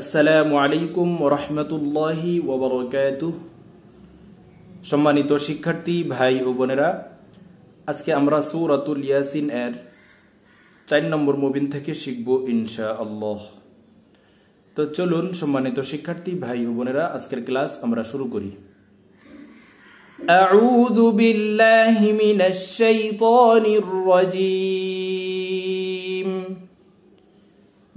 আসসালামু আলাইকুম রহমতুল্লাহি সম্মানিত শিক্ষার্থী ভাই ও বোনেরা আজকে আমরা সুরাতুল ইয়াসিন এর চার নম্বর মুবিন থেকে শিখব ইনশা আল্লাহ তো চলুন সম্মানিত শিক্ষার্থী ভাই ও বোনেরা আজকের ক্লাস আমরা শুরু করি أعوذ بالله من الشيطان الرجيم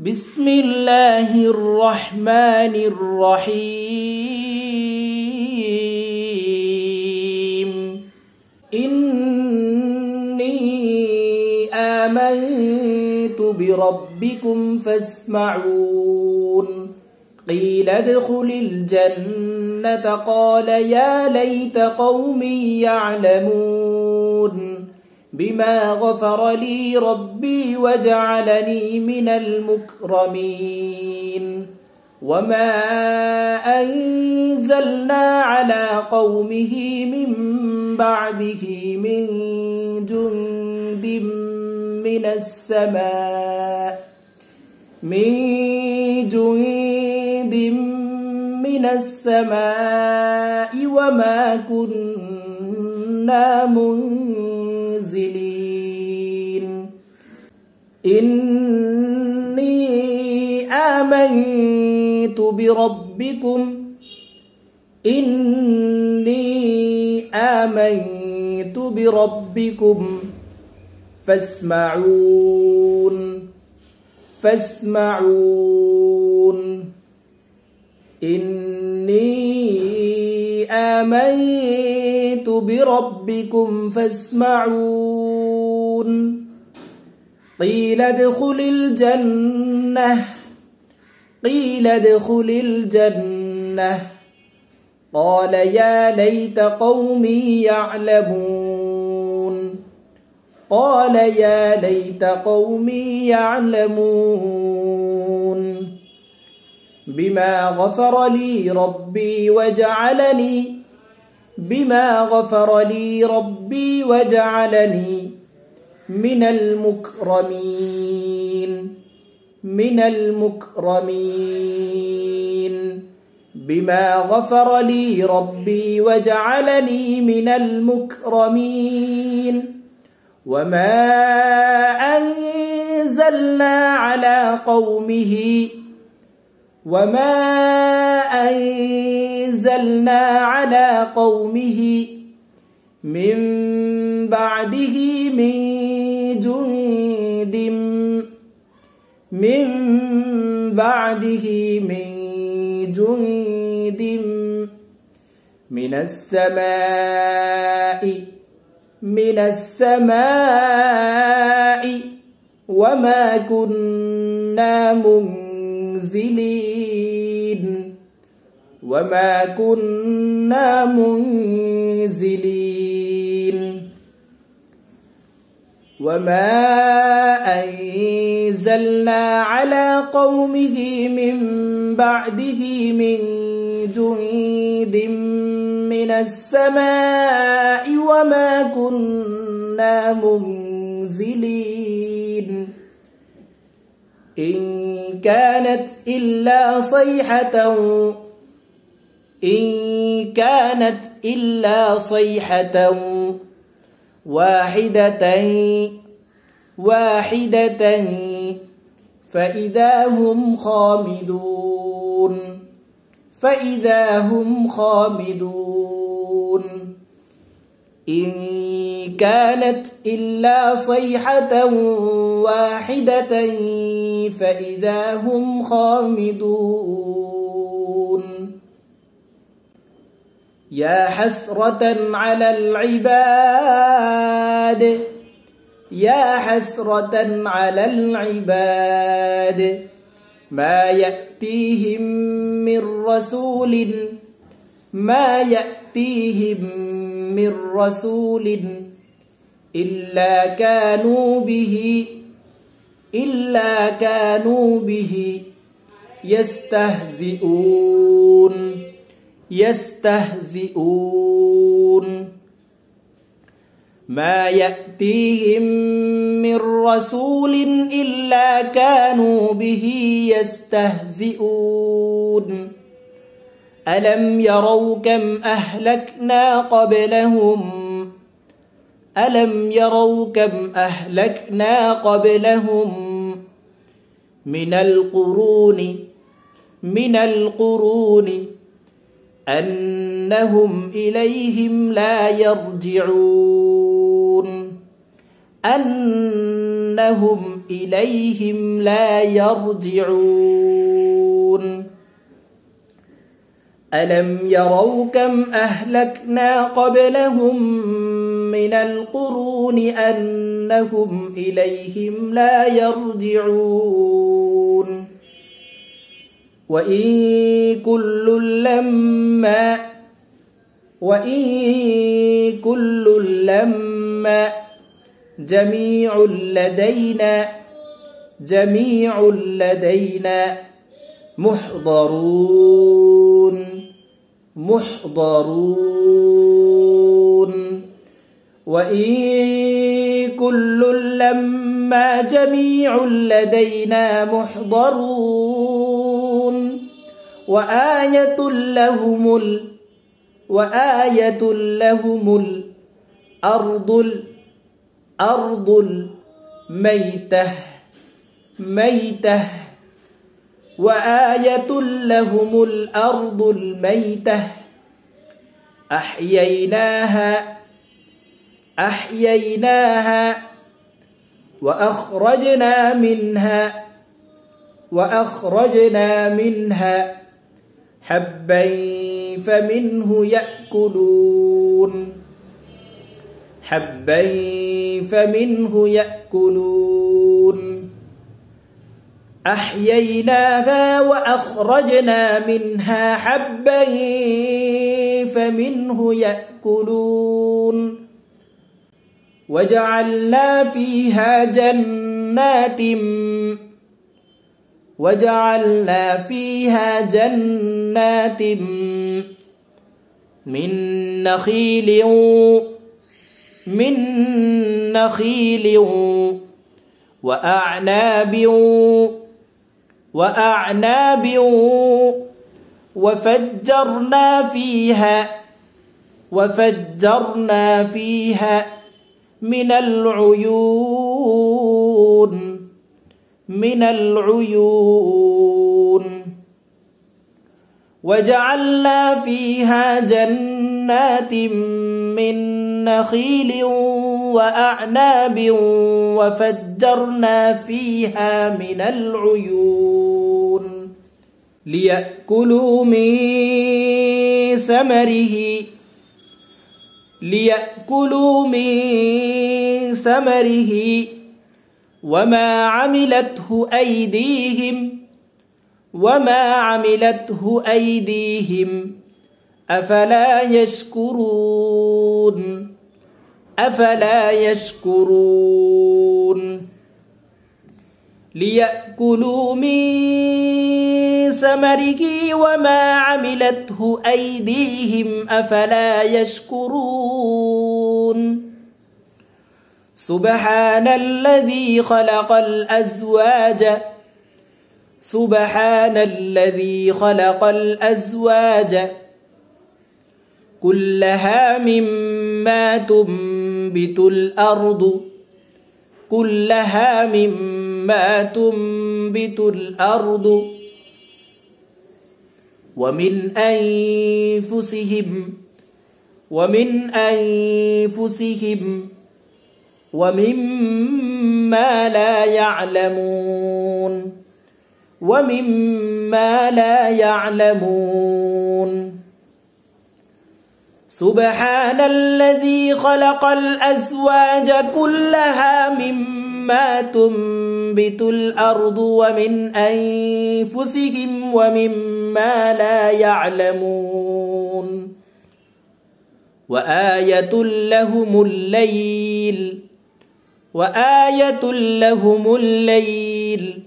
بسم الله الرحمن الرحيم إني آمنت بربكم فاسمعون قيل ادخل الجنة قال يا ليت قومي يعلمون بما غفر لي ربي وجعلني من المكرمين وما أنزلنا على قومه من بعده من جند من السماء من جند من السماء وما كنا منزلين إني آمنت بربكم إني آمنت بربكم فاسمعون فاسمعون إني آمنت بربكم فاسمعون قيل ادخل الجنة قيل ادخل الجنة قال يا ليت قومي يعلمون قال يا ليت قومي يعلمون بما غفر لي ربي وجعلني بما غفر لي ربي وجعلني من المكرمين من المكرمين بما غفر لي ربي وجعلني من المكرمين وما أنزلنا على قومه وما أنزلنا على قومه من بعده من من بعده من جند من السماء من السماء وما كنا منزلين وما كنا منزلين وما أنزلنا على قومه من بعده من جند من السماء وما كنا منزلين إن كانت إلا صيحة إن كانت إلا صيحة واحدة واحدة فإذا هم خامدون فإذا هم خامدون إن كانت إلا صيحة واحدة فإذا هم خامدون يا حسرة على العباد يا حسرة على العباد ما يأتيهم من رسول ما يأتيهم من رسول إلا كانوا به إلا كانوا به يستهزئون يستهزئون ما يأتيهم من رسول إلا كانوا به يستهزئون ألم يروا كم أهلكنا قبلهم ألم يروا كم أهلكنا قبلهم من القرون من القرون أنهم إليهم لا يرجعون أنهم إليهم لا يرجعون ألم يروا كم أهلكنا قبلهم من القرون أنهم إليهم لا يرجعون وإن كل لما وإن كل لما جميع لدينا جميع لدينا محضرون محضرون وإن كل لما جميع لدينا محضرون وآية لهم ال وآية لهم الأرض الأرض الميتة ميتة وآية لهم الأرض الميتة أحييناها أحييناها وأخرجنا منها وأخرجنا منها حبا فمنه يأكلون حبا فمنه يأكلون أحييناها وأخرجنا منها حبا فمنه يأكلون وجعلنا فيها جنات وجعلنا فيها جنات من نخيل من نخيل وأعناب وأعناب وفجرنا فيها وفجرنا فيها من العيون من العيون وجعلنا فيها جنات من نخيل وأعناب وفجرنا فيها من العيون ليأكلوا من ثمره ليأكلوا من ثمره وما عملته أيديهم وما عملته أيديهم أفلا يشكرون أفلا يشكرون ليأكلوا من ثمره وما عملته أيديهم أفلا يشكرون سبحان الذي خلق الأزواج سبحان الذي خلق الأزواج كلها مما تنبت الأرض كلها مما تنبت الأرض ومن أنفسهم ومن أنفسهم ومما لا يعلمون ومما لا يعلمون سبحان الذي خلق الأزواج كلها مما تنبت الأرض ومن أنفسهم ومما لا يعلمون وآية لهم الليل وآية لهم الليل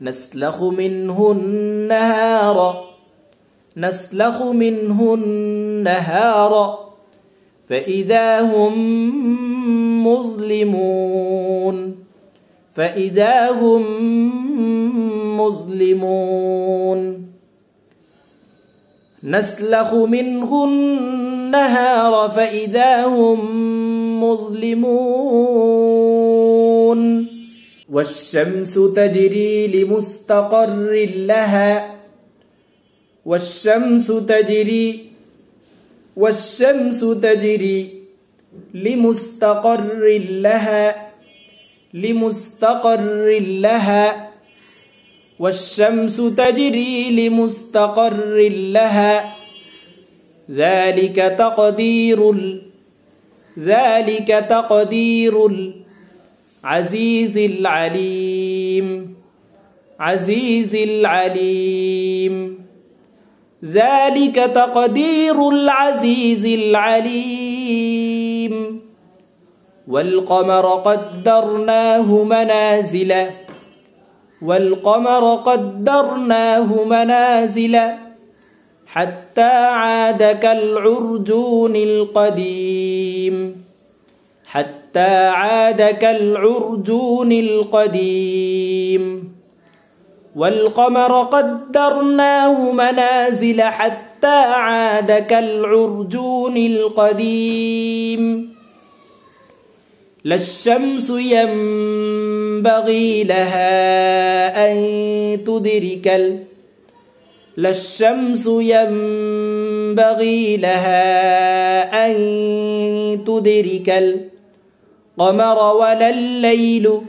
نسلخ منه النهار نسلخ منه النهار فإذا هم مظلمون فإذا هم مظلمون نسلخ منه النهار فإذا هم مظلمون والشمس تجري لمستقر لها والشمس تجري والشمس تجري لمستقر لها لمستقر لها والشمس تجري لمستقر لها ذلك تقدير ذلك تقدير العزيز العليم عزيز العليم ذلك تقدير العزيز العليم والقمر قدرناه منازل والقمر قدرناه منازل حتى عاد كالعرجون القديم حتى عاد كالعرجون القديم والقمر قدرناه منازل حتى عاد كالعرجون القديم لا الشمس ينبغي لها أن تدرك الأرض لا الشمس ينبغي لها أن تدرك القمر ولا الليل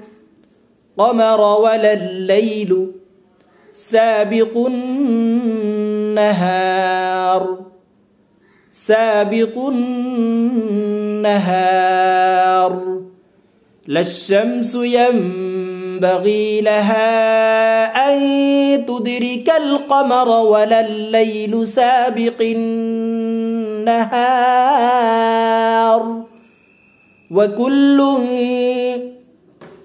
قمر ولا الليل سابق النهار سابق النهار لا الشمس ينبغي لها أن تدرك القمر ولا الليل سابق النهار وكل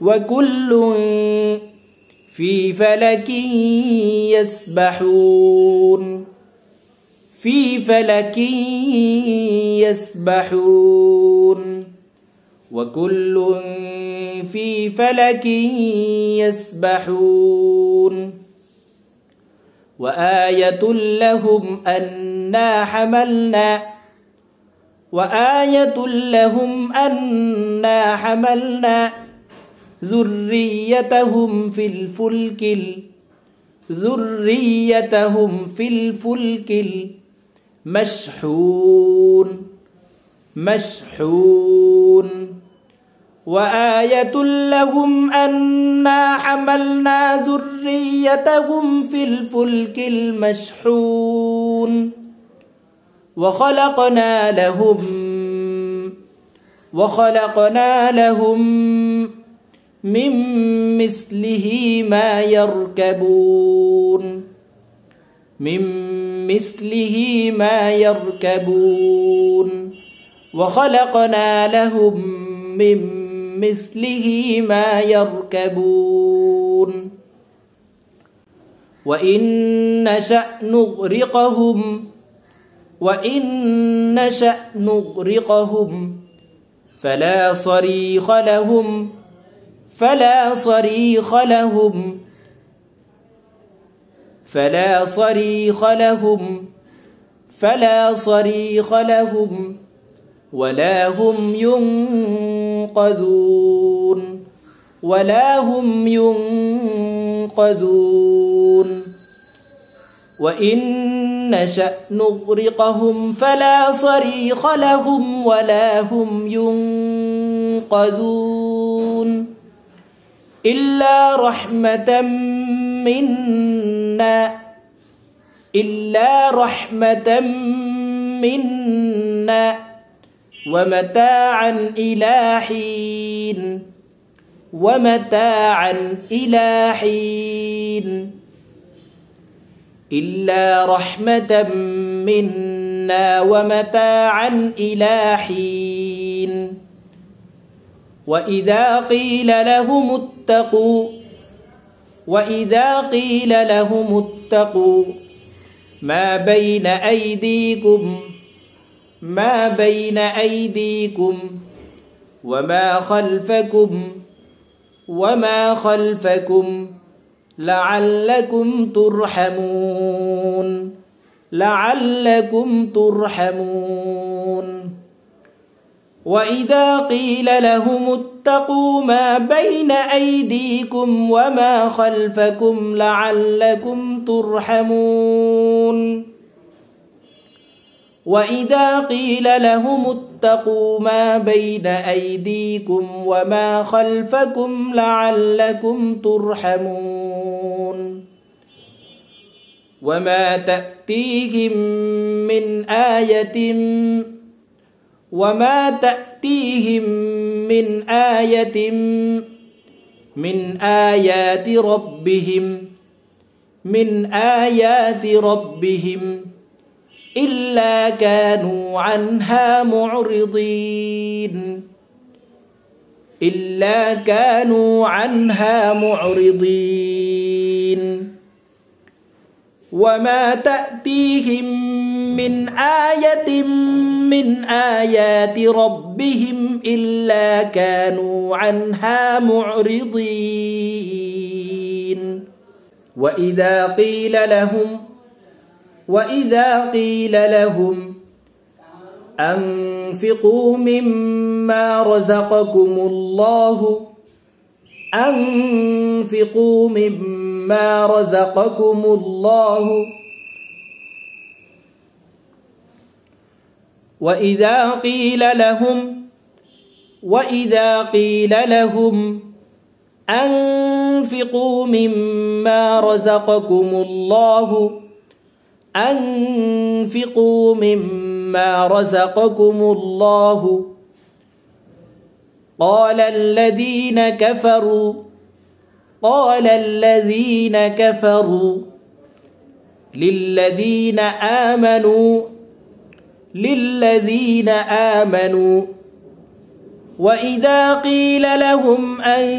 وكل في فلك يسبحون في فلك يسبحون وكل في فلك يسبحون وآية لهم أنا حملنا وآية لهم أنا حملنا ذريتهم في الفلك ذريتهم في الفلك المشحون مشحون وآية لهم أنا حملنا ذريتهم في الفلك المشحون وخلقنا لهم وخلقنا لهم من مثله ما يركبون من مثله ما يركبون وخلقنا لهم من مثله ما يركبون وإن نشأ نغرقهم وإن نشأ نغرقهم فلا صريخ لهم فلا صريخ لهم فلا صريخ لهم فلا صريخ لهم ولا هم ينقذون ينقذون ولا هم ينقذون وإن نشأ نغرقهم فلا صريخ لهم ولا هم ينقذون إلا رحمة منا إلا رحمة منا ومتاعا إلى حين ومتاعا إلى حين إلا رحمة منا ومتاعا إلى حين وإذا قيل لهم اتقوا وإذا قيل لهم اتقوا ما بين أيديكم ما بين أيديكم وما خلفكم وما خلفكم لعلكم ترحمون لعلكم ترحمون وإذا قيل لهم اتقوا ما بين أيديكم وما خلفكم لعلكم ترحمون وإذا قيل لهم اتقوا ما بين أيديكم وما خلفكم لعلكم ترحمون وما تأتيهم من آية وما تأتيهم من آية من آيات ربهم من آيات ربهم إلا كانوا عنها معرضين إلا كانوا عنها معرضين وما تأتيهم من آية من آيات ربهم إلا كانوا عنها معرضين وإذا قيل لهم وإذا قيل لهم أنفقوا مما رزقكم الله أنفقوا مما رزقكم الله وإذا قيل لهم وإذا قيل لهم أنفقوا مما رزقكم الله أنفقوا مما رزقكم الله قال الذين كفروا قال الذين كفروا للذين آمنوا للذين آمنوا وإذا قيل لهم أن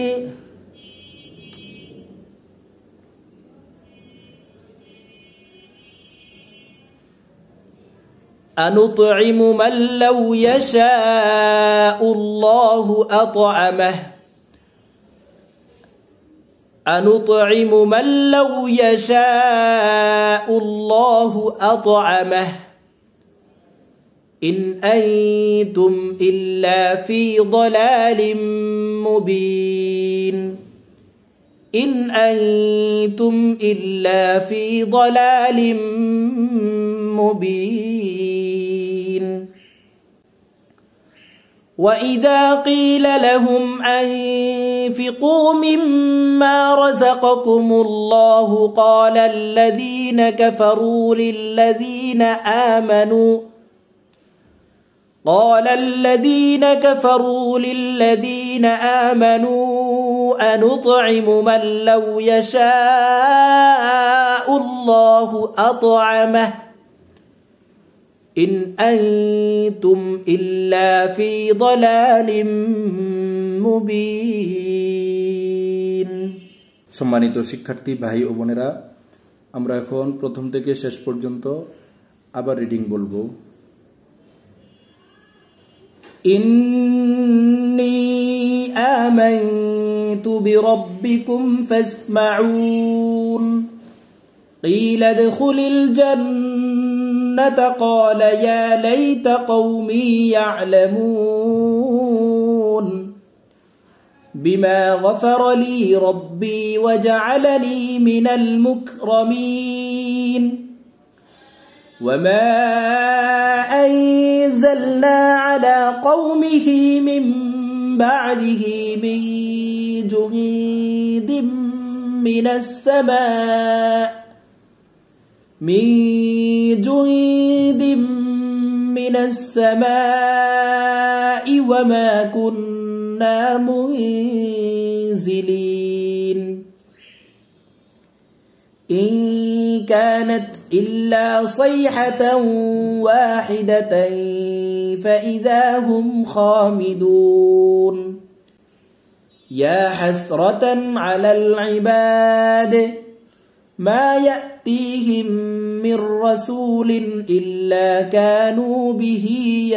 أنطعم من لو يشاء الله أطعمه أنطعم من لو يشاء الله أطعمه إن أنتم إلا في ضلال مبين إن أنتم إلا في ضلال مبين وإذا قيل لهم أنفقوا مما رزقكم الله قال الذين كفروا للذين آمنوا قال الذين كفروا للذين آمنوا أنطعم من لو يشاء الله أطعمه إن أنتم إلا في ضلال مبين সম্মানিত শিক্ষার্থী ভাই ও বোনেরা আমরা এখন প্রথম থেকে শেষ পর্যন্ত আবার রিডিং বলবো إني آمنت بربكم فاسمعون قيل ادخل الجنة الجنة قال يا ليت قومي يعلمون بما غفر لي ربي وجعلني من المكرمين وما أنزلنا على قومه من بعده من جهيد من السماء من جند من السماء وما كنا منزلين إن كانت إلا صيحة واحدة فإذا هم خامدون يا حسرة على العباد ما يأتيهم من رسول إلا كانوا به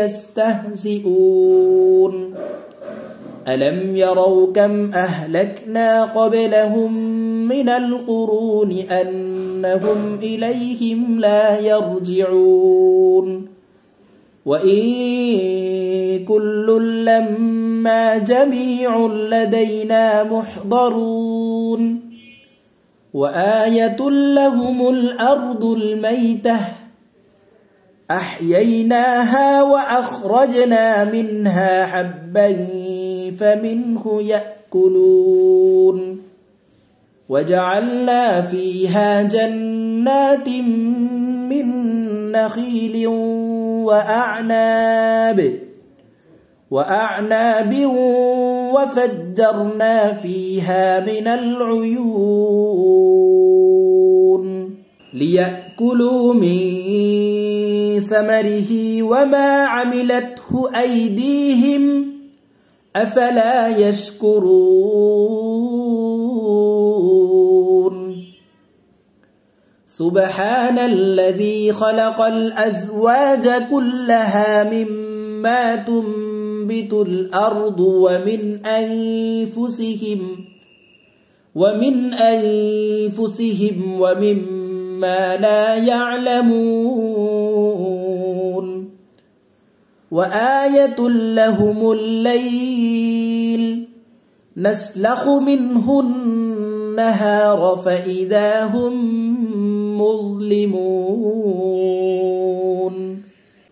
يستهزئون ألم يروا كم أهلكنا قبلهم من القرون أنهم إليهم لا يرجعون وإن كل لما جميع لدينا محضرون وآية لهم الأرض الميتة أحييناها وأخرجنا منها حبا فمنه يأكلون وجعلنا فيها جنات من نخيل وأعناب وأعناب وفجرنا فيها من العيون ليأكلوا من ثمره وما عملته أيديهم أفلا يشكرون سبحان الذي خلق الأزواج كلها مما تم تنبت الأرض ومن أنفسهم ومن أنفسهم ومما لا يعلمون وآية لهم الليل نسلخ منه النهار فإذا هم مظلمون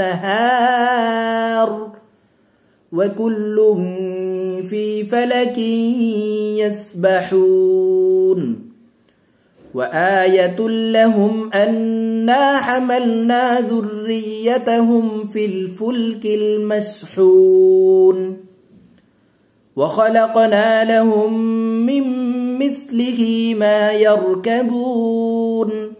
النهار وكل في فلك يسبحون وآية لهم أنا حملنا ذريتهم في الفلك المشحون وخلقنا لهم من مثله ما يركبون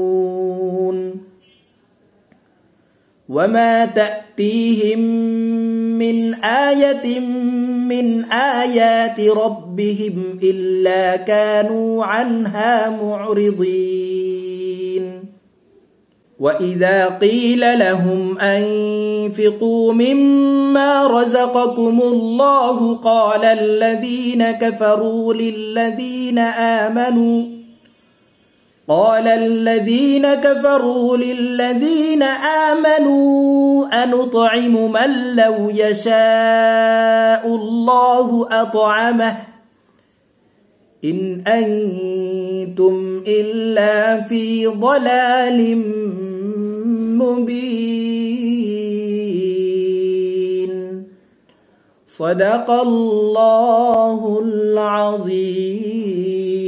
وما تأتيهم من آية من آيات ربهم إلا كانوا عنها معرضين وإذا قيل لهم أنفقوا مما رزقكم الله قال الذين كفروا للذين آمنوا قال الذين كفروا للذين آمنوا أنطعم من لو يشاء الله أطعمه إن أنتم إلا في ضلال مبين صدق الله العظيم